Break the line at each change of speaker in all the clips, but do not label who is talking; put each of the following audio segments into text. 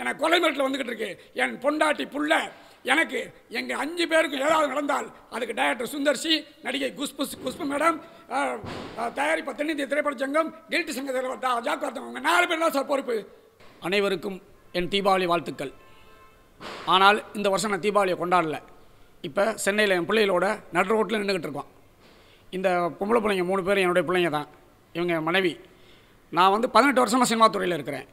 எனக்கு கொலை மிரட்டில் வந்துக்கிட்டு இருக்கு என் பொண்டாட்டி புள்ள எனக்கு எங்கள் அஞ்சு பேருக்கு ஏதாவது நடந்தால் அதுக்கு டைரக்டர் சுந்தர்சி நடிகை குஷ்பு குஷ்பு மேடம் தயாரிப்ப தென்னிந்திய திரைப்பட சங்கம் கில்டி சங்க தலைவர் ஜாக்கிரதம் அவங்க நாலு பேர் தான் சார் பொறுப்பு அனைவருக்கும் என் தீபாவளி வாழ்த்துக்கள் ஆனால் இந்த வருஷம் நான் தீபாவளியை கொண்டாடல இப்போ சென்னையில் என் பிள்ளைகளோட நடு ரோட்டில் நின்றுக்கிட்டு இருக்கோம் இந்த பொம்பளை பிள்ளைங்க மூணு பேர் என்னுடைய பிள்ளைங்க தான் இவங்க மனைவி நான் வந்து பதினெட்டு வருஷமாக சினிமா துறையில் இருக்கிறேன்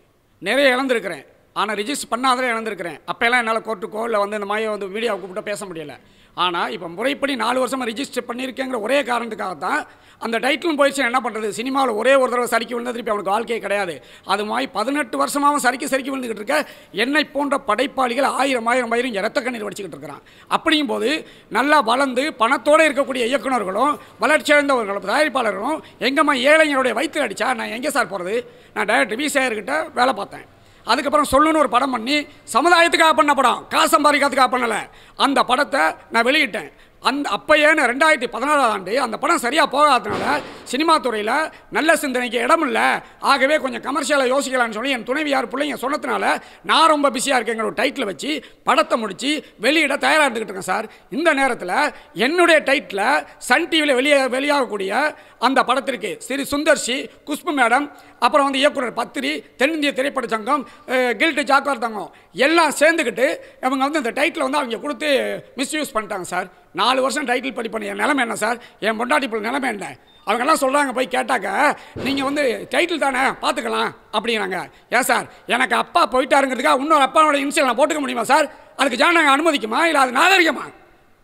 நிறைய இழந்திருக்கிறேன் ஆனால் ரிஜிஸ்டர் பண்ணாதே இழந்திருக்கிறேன் அப்போலாம் என்னால் கோர்ட்டுக்கோ இல்லை வந்து இந்த மாதிரி வந்து மீடியாவை கூப்பிட்டு பேச முடியலை ஆனால் இப்போ முறைப்படி நாலு வருஷமாக ரிஜிஸ்டர் பண்ணியிருக்கேங்கிற ஒரே காரணத்துக்காக தான் அந்த டைட்டிலும் போயிடுச்சு என்ன பண்ணுறது சினிமாவில் ஒரே ஒரு தடவை சரிக்கு விழுந்த திருப்பி அவனுக்கு வாழ்க்கையே கிடையாது அது மாதிரி பதினெட்டு வருஷமாகவும் சரிக்கு சரிக்கு விழுந்துக்கிட்டு இருக்க என்னை போன்ற படைப்பாளிகள் ஆயிரம் ஆயிரம் ஆயிரம் இரத்த கண்ணீர் வடிச்சுக்கிட்டு இருக்கிறான் அப்படிங்கும் போது நல்லா வளர்ந்து பணத்தோடு இருக்கக்கூடிய இயக்குநர்களும் வளர்ச்சியடைந்தவர்களும் தயாரிப்பாளர்களும் எங்கம்மா ஏழைங்களுடைய வயிற்று அடித்தா நான் எங்கே சார் போகிறது நான் டைரக்டர் விசிஆர்கிட்ட வேலை பார்த்தேன் அதுக்கப்புறம் சொல்லுன்னு ஒரு படம் பண்ணி சமுதாயத்துக்காக பண்ண படம் காசு சம்பாதிக்கிறதுக்காக பண்ணலை அந்த படத்தை நான் வெளியிட்டேன் அந்த அப்போ ஏன்னு ரெண்டாயிரத்தி பதினாறாம் ஆண்டு அந்த படம் சரியாக போகாததுனால சினிமா துறையில் நல்ல சிந்தனைக்கு இடம் இல்லை ஆகவே கொஞ்சம் கமர்ஷியலாக யோசிக்கலாம்னு சொல்லி என் துணைவியார் பிள்ளைங்க சொன்னதுனால நான் ரொம்ப பிஸியாக இருக்கேங்கிற ஒரு டைட்டில் வச்சு படத்தை முடித்து வெளியிட தயாராக இருந்துக்கிட்டு இருக்கேன் சார் இந்த நேரத்தில் என்னுடைய டைட்டில் சன் டிவியில் வெளியே வெளியாகக்கூடிய அந்த படத்திற்கு ஸ்ரீ சுந்தர்ஷி குஷ்பு மேடம் அப்புறம் வந்து இயக்குனர் பத்திரி தென்னிந்திய திரைப்பட சங்கம் கில்ட்டு ஜாக்கார் தங்கம் எல்லாம் சேர்ந்துக்கிட்டு இவங்க வந்து இந்த டைட்டில் வந்து அவங்க கொடுத்து மிஸ்யூஸ் பண்ணிட்டாங்க சார் நாலு வருஷம் டைட்டில் படி என் நிலமை என்ன சார் என் பொண்டாட்டி பிள்ளை நிலமை என்ன அவங்கெல்லாம் சொல்கிறாங்க போய் கேட்டாக்க நீங்கள் வந்து டைட்டில் தானே பார்த்துக்கலாம் அப்படிங்கிறாங்க ஏன் சார் எனக்கு அப்பா போயிட்டாருங்கிறதுக்காக இன்னொரு அப்பாவோட இன்சியல் நான் போட்டுக்க முடியுமா சார் அதுக்கு ஜானாங்க அனுமதிக்குமா இல்லை அது நாகரிகமா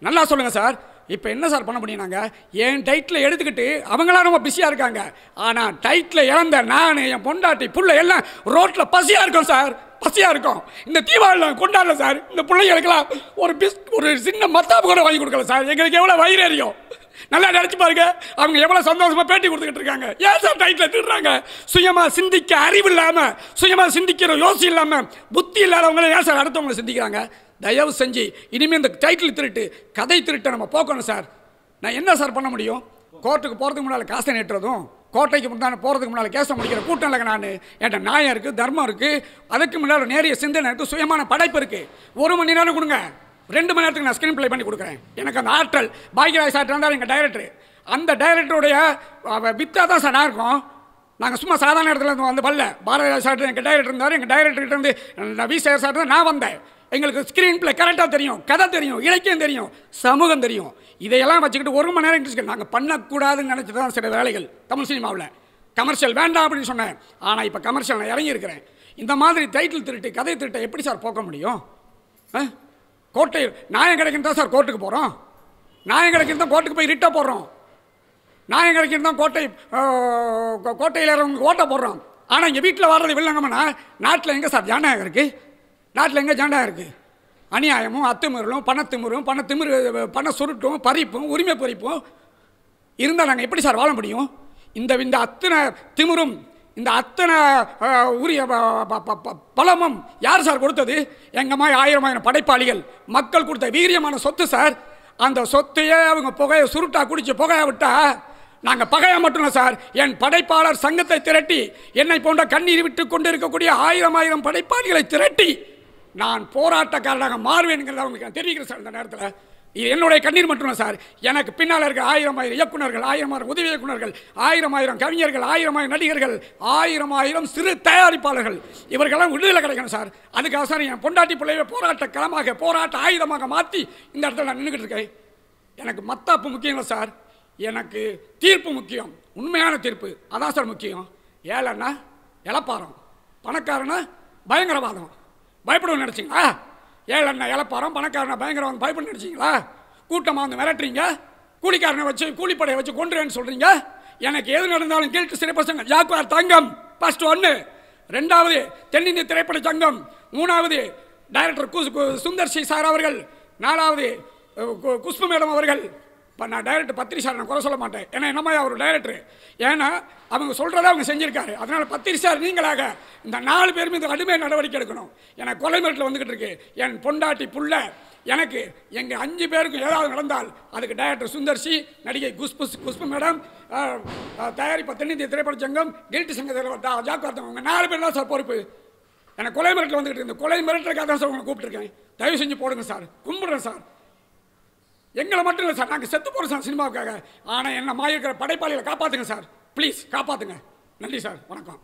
நல்லா சொல்லுங்கள் சார் இப்போ என்ன சார் பண்ண முடியும் நாங்கள் என் டைட்டில் எடுத்துக்கிட்டு அவங்களாம் ரொம்ப பிஸியாக இருக்காங்க ஆனால் டைட்டில் இறந்த நான் என் பொண்டாட்டி புள்ள எல்லாம் ரோட்டில் பசியாக இருக்கும் சார் பசியாக இருக்கும் இந்த தீபாவளி கொண்டாடல சார் இந்த பிள்ளைங்களுக்கெல்லாம் ஒரு பிஸ் ஒரு சின்ன மத்தாப்பு கூட வாங்கி கொடுக்கல சார் எங்களுக்கு எவ்வளோ வயிறு எறியும் நல்லா நினச்சி பாருங்க அவங்க எவ்வளோ சந்தோஷமாக பேட்டி கொடுத்துக்கிட்டு இருக்காங்க ஏன் சார் டைட்டில் திடுறாங்க சுயமாக சிந்திக்க அறிவு இல்லாமல் சுயமாக சிந்திக்கிற யோசி இல்லாமல் புத்தி இல்லாதவங்கள ஏன் சார் அடுத்தவங்களை சிந்திக்கிறாங்க தயவு செஞ்சு இனிமேல் இந்த டைட்டில் திருட்டு கதை திருட்டை நம்ம போக்கணும் சார் நான் என்ன சார் பண்ண முடியும் கோர்ட்டுக்கு போகிறதுக்கு முன்னால் காசை நேற்றுறதும் கோட்டைக்கு முன்னால் போகிறதுக்கு முன்னால் கேச முடிக்கிற கூட்டம் இல்லைங்க நான் என்கிட்ட நியாயம் இருக்குது தர்மம் இருக்குது அதுக்கு முன்னால் நேரிய சிந்தனை இருக்குது சுயமான படைப்பு இருக்குது ஒரு மணி நேரம் கொடுங்க ரெண்டு மணி நேரத்துக்கு நான் ஸ்க்ரீன் ப்ளே பண்ணி கொடுக்குறேன் எனக்கு அந்த ஆற்றல் பாக்யராஜ் சார் இருந்தார் எங்கள் டைரக்டர் அந்த டைரக்டருடைய வித்தாக தான் சார் இருக்கும் நாங்கள் சும்மா சாதாரண இடத்துல இருந்து வந்து வரல பாரதிராஜ் சார் எங்கள் டைரக்டர் இருந்தார் எங்கள் டைரக்டர்கிட்ட நான் வி சார் சார் தான் நான் வந்தேன் எங்களுக்கு ஸ்க்ரீன் பிளே கரெக்டாக தெரியும் கதை தெரியும் இலக்கியம் தெரியும் சமூகம் தெரியும் இதையெல்லாம் வச்சுக்கிட்டு ஒரு மணி நேரம் இன்ட்ரெஸ்ட் நாங்கள் பண்ணக்கூடாதுன்னு நினச்சி தான் சில வேலைகள் தமிழ் சினிமாவில் கமர்ஷியல் வேண்டாம் அப்படின்னு சொன்னேன் ஆனால் இப்போ கமர்ஷியல் நான் இறங்கியிருக்கிறேன் இந்த மாதிரி டைட்டில் திருட்டு கதை திருட்டை எப்படி சார் போக்க முடியும் ஆ கோட்டை நியாயம் கிடைக்கும் தான் சார் கோர்ட்டுக்கு போகிறோம் நியாயம் கிடைக்கும் தான் கோர்ட்டுக்கு போய் ரிட்டாக போடுறோம் நியாயம் கிடைக்கும் தான் கோட்டை கோட்டையில் இருக்கிறவங்களுக்கு ஓட்டை போடுறோம் ஆனால் இங்கே வீட்டில் வர்றது வில்லங்கம்னா நாட்டில் எங்கே சார் ஜாண்டாயம் இருக்குது நாட்டில் எங்கே ஜாண்டாயம் இருக்குது அநியாயமும் அத்துமீறலும் பணத்திமிரும் பணத்திமிரு பண சுருட்டும் பறிப்பும் உரிமை பறிப்பும் இருந்தால் நாங்கள் எப்படி சார் வாழ முடியும் இந்த இந்த அத்தனை திமிரும் இந்த அத்தனை உரிய பலமும் யார் சார் கொடுத்தது எங்கள் மாதிரி ஆயிரம் ஆயிரம் படைப்பாளிகள் மக்கள் கொடுத்த வீரியமான சொத்து சார் அந்த சொத்தையே அவங்க புகையை சுருட்டா குடிச்சு புகையை விட்டா நாங்கள் பகையா மட்டும் சார் என் படைப்பாளர் சங்கத்தை திரட்டி என்னை போன்ற கண்ணீர் விட்டு கொண்டு இருக்கக்கூடிய ஆயிரம் ஆயிரம் படைப்பாளிகளை திரட்டி நான் போராட்டக்காரனாக மாறுவேன்ங்கிறத அவங்களுக்கு நான் தெரிவிக்கிறேன் சார் இந்த நேரத்தில் இது என்னுடைய கண்ணீர் மட்டும் சார் எனக்கு பின்னால் இருக்க ஆயிரம் ஆயிரம் இயக்குநர்கள் ஆயிரம் ஆயிரம் உதவி இயக்குநர்கள் ஆயிரம் ஆயிரம் கவிஞர்கள் ஆயிரம் ஆயிரம் நடிகர்கள் ஆயிரம் ஆயிரம் சிறு தயாரிப்பாளர்கள் இவர்களெல்லாம் விடுதலை கிடைக்கணும் சார் அதுக்காக சார் என் பொண்டாட்டி பிள்ளையை போராட்ட களமாக போராட்ட ஆயுதமாக மாற்றி இந்த இடத்துல நான் நின்றுக்கிட்டு இருக்கேன் எனக்கு மத்தாப்பு முக்கியம் இல்லை சார் எனக்கு தீர்ப்பு முக்கியம் உண்மையான தீர்ப்பு அதான் சார் முக்கியம் ஏழைன்னா இழப்பாரம் பணக்காரனா பயங்கரவாதம் பயப்படுவோம் நினச்சிங்களா ஏழண்ணா இலப்பாரம் பணக்காரனை பயங்கரவாதம் பயப்பட நினச்சிங்களா கூட்டமாக வந்து மிரட்டுறீங்க கூலிக்காரனை வச்சு கூலிப்படையை வச்சு கொண்டுறேன்னு சொல்கிறீங்க எனக்கு எது நடந்தாலும் கேட்டு சிறை பசங்க ஜாக்குவார் தங்கம் ஃபஸ்ட் ஒன்று ரெண்டாவது தென்னிந்திய திரைப்பட சங்கம் மூணாவது டைரக்டர் கு சுந்தர் சி சார் அவர்கள் நாலாவது குஷ்பு மேடம் அவர்கள் இப்போ நான் டைரக்டர் பத்திரி சார் நான் குறை சொல்ல மாட்டேன் ஏன்னா என்னமா அவர் டைரக்டர் ஏன்னா அவங்க சொல்கிறத அவங்க செஞ்சுருக்காரு அதனால் பத்திரி சார் நீங்களாக இந்த நாலு பேர் மீது அடிமை நடவடிக்கை எடுக்கணும் ஏன்னா கொலை மிரட்டில் வந்துக்கிட்டு இருக்கு என் பொண்டாட்டி புள்ள எனக்கு எங்கள் அஞ்சு பேருக்கும் ஏதாவது நடந்தால் அதுக்கு டைரக்டர் சுந்தர்ஷி நடிகை குஷ்பு குஷ்பு மேடம் தயாரிப்பு தென்னிந்திய திரைப்பட சங்கம் கில்ட்டு சங்க தலைவர் ஜாக்வார்த்தம் அவங்க நாலு பேர் தான் சார் பொறுப்பு எனக்கு கொலை மிரட்டில் வந்துக்கிட்டு இருக்கு கொலை மிரட்டுறதுக்காக தான் சார் உங்களை கூப்பிட்டுருக்கேன் தயவு செஞ்சு போடுங்க சார் கும்பிட்றேன் சார் எங்களை மட்டும் இல்லை சார் நாங்கள் செத்து போகிறோம் சார் சினிமாவுக்காக ஆனால் என்ன மாயிருக்கிற படைப்பாளியில் காப்பாற்றுங்க சார் ப்ளீஸ் காப்பாற்றுங்க நன்றி சார் வணக்கம்